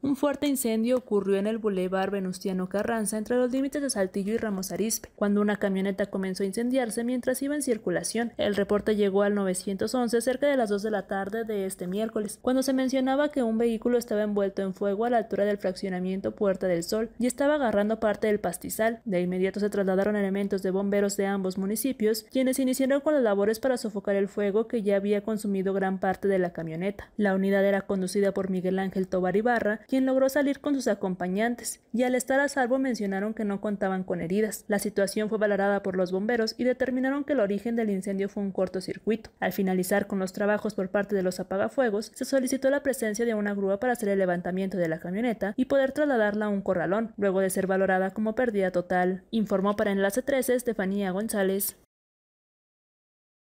Un fuerte incendio ocurrió en el Boulevard Venustiano Carranza entre los límites de Saltillo y Ramos Arizpe, cuando una camioneta comenzó a incendiarse mientras iba en circulación. El reporte llegó al 911 cerca de las 2 de la tarde de este miércoles, cuando se mencionaba que un vehículo estaba envuelto en fuego a la altura del fraccionamiento Puerta del Sol y estaba agarrando parte del pastizal. De inmediato se trasladaron elementos de bomberos de ambos municipios, quienes iniciaron con las labores para sofocar el fuego que ya había consumido gran parte de la camioneta. La unidad era conducida por Miguel Ángel Tobar Ibarra, quien logró salir con sus acompañantes, y al estar a salvo mencionaron que no contaban con heridas. La situación fue valorada por los bomberos y determinaron que el origen del incendio fue un cortocircuito. Al finalizar con los trabajos por parte de los apagafuegos, se solicitó la presencia de una grúa para hacer el levantamiento de la camioneta y poder trasladarla a un corralón, luego de ser valorada como pérdida total, informó para Enlace 13 Estefanía González.